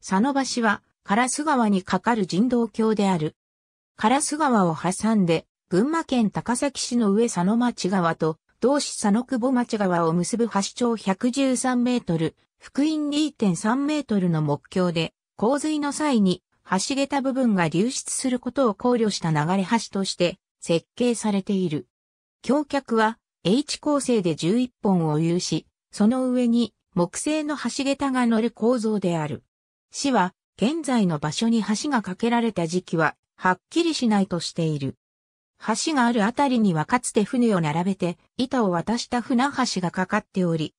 佐野橋は、烏川に架かる人道橋である。烏川を挟んで、群馬県高崎市の上佐野町川と、同市佐野久保町川を結ぶ橋長113メートル、福音2.3メートルの目標で、洪水の際に、橋桁部分が流出することを考慮した流れ橋として設計されている。橋脚は H 構成で11本を有し、その上に木製の橋桁が乗る構造である。市は、現在の場所に橋が架けられた時期は、はっきりしないとしている。橋があるあたりにはかつて船を並べて、板を渡した船橋がかかっており、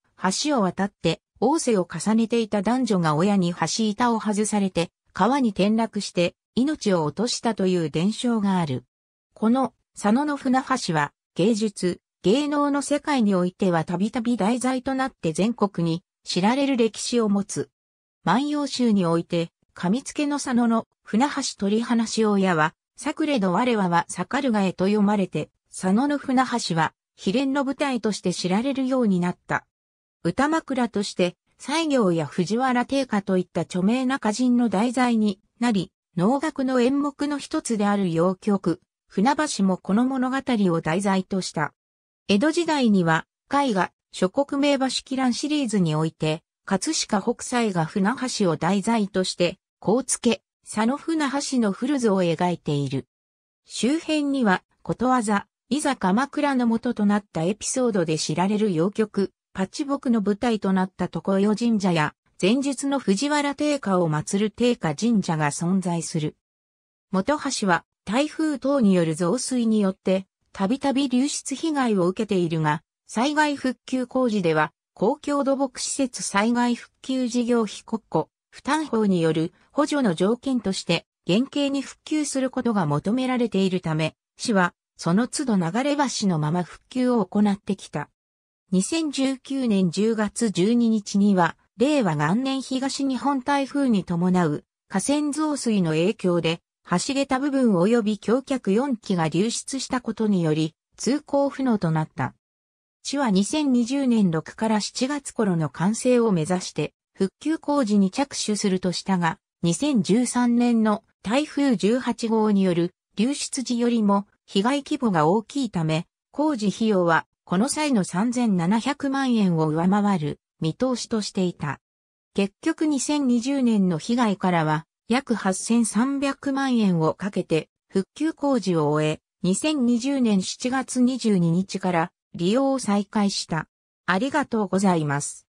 橋を渡って、王瀬を重ねていた男女が親に橋板を外されて、川に転落して命を落としたという伝承がある。この佐野の船橋は芸術、芸能の世界においてはたびたび題材となって全国に知られる歴史を持つ。万葉集において、上付の佐野の船橋取話親は、作れど我はは盛るがえと読まれて、佐野の船橋は、秘伝の舞台として知られるようになった。歌枕として、西行や藤原定家といった著名な歌人の題材になり、能楽の演目の一つである洋曲、船橋もこの物語を題材とした。江戸時代には、絵画、諸国名橋奇覧シリーズにおいて、葛飾北斎が船橋を題材として、甲付、佐野船橋の古図を描いている。周辺には、ことわざ、いざ鎌倉の元となったエピソードで知られる洋曲、パチボクの舞台となった床世神社や、前述の藤原定家を祀る定家神社が存在する。元橋は台風等による増水によって、たびたび流出被害を受けているが、災害復旧工事では公共土木施設災害復旧事業費国庫負担法による補助の条件として原型に復旧することが求められているため、市はその都度流れ橋のまま復旧を行ってきた。2019年10月12日には、令和元年東日本台風に伴う河川増水の影響で、橋桁部分及び橋脚4基が流出したことにより、通行不能となった。市は2020年6から7月頃の完成を目指して、復旧工事に着手するとしたが、2013年の台風18号による流出時よりも被害規模が大きいため、工事費用はこの際の3700万円を上回る見通しとしていた。結局2020年の被害からは約8300万円をかけて復旧工事を終え、2020年7月22日から利用を再開した。ありがとうございます。